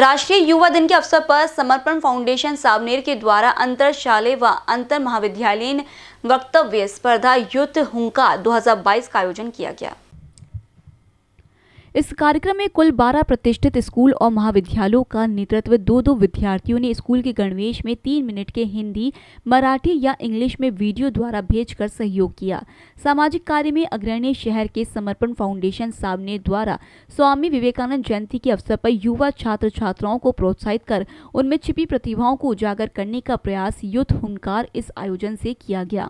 राष्ट्रीय युवा दिन के अवसर पर समर्पण फाउंडेशन सावनेर के द्वारा अंतर शाले व अंतर महाविद्यालयीन वक्तव्य स्पर्धा युद्ध हुंका 2022 का आयोजन किया गया इस कार्यक्रम में कुल 12 प्रतिष्ठित स्कूल और महाविद्यालयों का नेतृत्व दो दो विद्यार्थियों ने स्कूल के गणवेश में तीन मिनट के हिंदी मराठी या इंग्लिश में वीडियो द्वारा भेजकर सहयोग किया सामाजिक कार्य में अग्रणी शहर के समर्पण फाउंडेशन सामने द्वारा स्वामी विवेकानंद जयंती के अवसर पर युवा छात्र छात्राओं को प्रोत्साहित कर उनमें छिपी प्रतिभाओं को उजागर करने का प्रयास युद्ध हंकार इस आयोजन से किया गया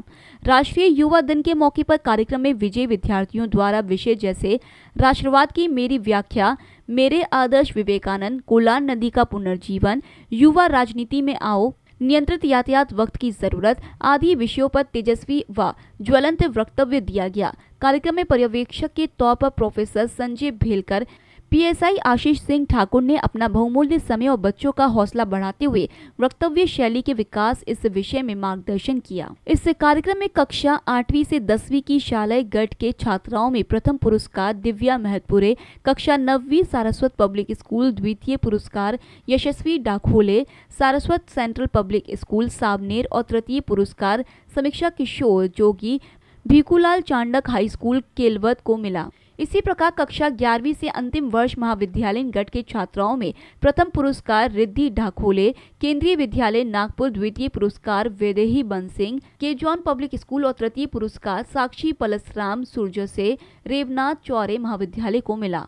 राष्ट्रीय युवा दिन के मौके पर कार्यक्रम में विजय विद्यार्थियों द्वारा विषय जैसे राष्ट्रवाद की मेरी व्याख्या मेरे आदर्श विवेकानंद कोलान नदी का पुनर्जीवन युवा राजनीति में आओ नियंत्रित यातायात वक्त की जरूरत आदि विषयों पर तेजस्वी व ज्वलंत वक्तव्य दिया गया कार्यक्रम में पर्यवेक्षक के तौर पर प्रोफेसर संजय भेलकर पीएसआई आशीष सिंह ठाकुर ने अपना बहुमूल्य समय और बच्चों का हौसला बढ़ाते हुए वक्तव्य शैली के विकास इस विषय में मार्गदर्शन किया इस कार्यक्रम में कक्षा आठवीं से दसवीं की शालय गढ़ के छात्राओं में प्रथम पुरस्कार दिव्या महतपुरे कक्षा नवीं सारस्वत पब्लिक स्कूल द्वितीय पुरस्कार Yashasvi Dakhole Saraswat central public school Saoner और तृतीय पुरस्कार समीक्षा किशोर जोगी भीकूलाल चांडक हाई स्कूल केलवत को मिला इसी प्रकार कक्षा ग्यारहवीं से अंतिम वर्ष महाविद्यालय गट के छात्राओं में प्रथम पुरस्कार रिद्धि ढाखोले केंद्रीय विद्यालय नागपुर द्वितीय पुरस्कार वेदेही बन सिंह जॉन पब्लिक स्कूल और तृतीय पुरस्कार साक्षी पलसराम सुरजसे रेवनाथ चौरे महाविद्यालय को मिला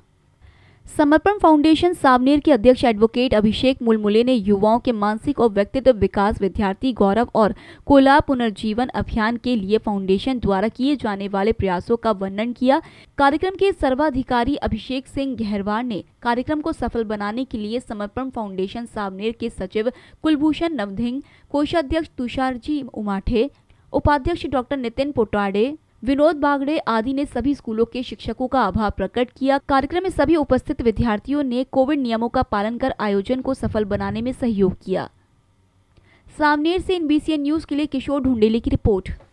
समर्पण फाउंडेशन सावनेर के अध्यक्ष एडवोकेट अभिषेक मुलमुले ने युवाओं के मानसिक और व्यक्तित्व विकास विद्यार्थी गौरव और कोला पुनर्जीवन अभियान के लिए फाउंडेशन द्वारा किए जाने वाले प्रयासों का वर्णन किया कार्यक्रम के सर्वाधिकारी अभिषेक सिंह गहरवार ने कार्यक्रम को सफल बनाने के लिए समर्पण फाउंडेशन सावनेर के सचिव कुलभूषण नवधिंग कोषाध्यक्ष तुषार जी उमाठे उपाध्यक्ष डॉक्टर नितिन पोटाड़े विनोद बागड़े आदि ने सभी स्कूलों के शिक्षकों का आभार प्रकट किया कार्यक्रम में सभी उपस्थित विद्यार्थियों ने कोविड नियमों का पालन कर आयोजन को सफल बनाने में सहयोग किया सामनेर से इन न्यूज के लिए किशोर ढूंढेली की रिपोर्ट